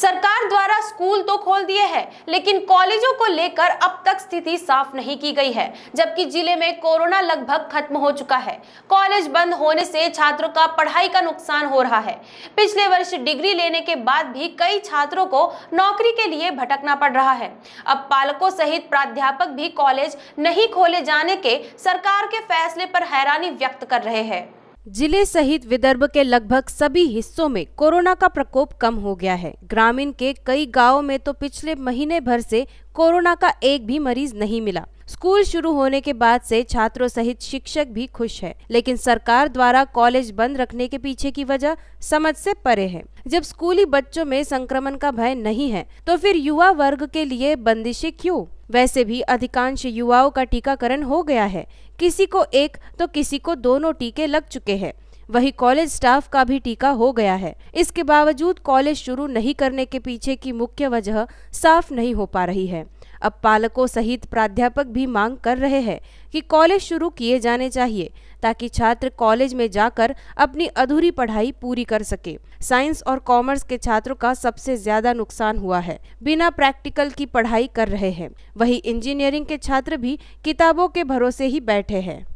सरकार द्वारा स्कूल तो खोल दिए हैं लेकिन कॉलेजों को लेकर अब तक स्थिति साफ नहीं की गई है जबकि जिले में कोरोना लगभग खत्म हो चुका है कॉलेज बंद होने से छात्रों का पढ़ाई का नुकसान हो रहा है पिछले वर्ष डिग्री लेने के बाद भी कई छात्रों को नौकरी के लिए भटकना पड़ रहा है अब पालकों सहित प्राध्यापक भी कॉलेज नहीं खोले जाने के सरकार के फैसले पर हैरानी व्यक्त कर रहे हैं जिले सहित विदर्भ के लगभग सभी हिस्सों में कोरोना का प्रकोप कम हो गया है ग्रामीण के कई गांवों में तो पिछले महीने भर से कोरोना का एक भी मरीज नहीं मिला स्कूल शुरू होने के बाद से छात्रों सहित शिक्षक भी खुश है लेकिन सरकार द्वारा कॉलेज बंद रखने के पीछे की वजह समझ से परे है जब स्कूली बच्चों में संक्रमण का भय नहीं है तो फिर युवा वर्ग के लिए बंदिशें क्यों वैसे भी अधिकांश युवाओं का टीकाकरण हो गया है किसी को एक तो किसी को दोनों टीके लग चुके हैं वही कॉलेज स्टाफ का भी टीका हो गया है इसके बावजूद कॉलेज शुरू नहीं करने के पीछे की मुख्य वजह साफ नहीं हो पा रही है अब पालकों सहित प्राध्यापक भी मांग कर रहे हैं कि कॉलेज शुरू किए जाने चाहिए ताकि छात्र कॉलेज में जाकर अपनी अधूरी पढ़ाई पूरी कर सके साइंस और कॉमर्स के छात्रों का सबसे ज्यादा नुकसान हुआ है बिना प्रैक्टिकल की पढ़ाई कर रहे हैं वही इंजीनियरिंग के छात्र भी किताबों के भरोसे ही बैठे हैं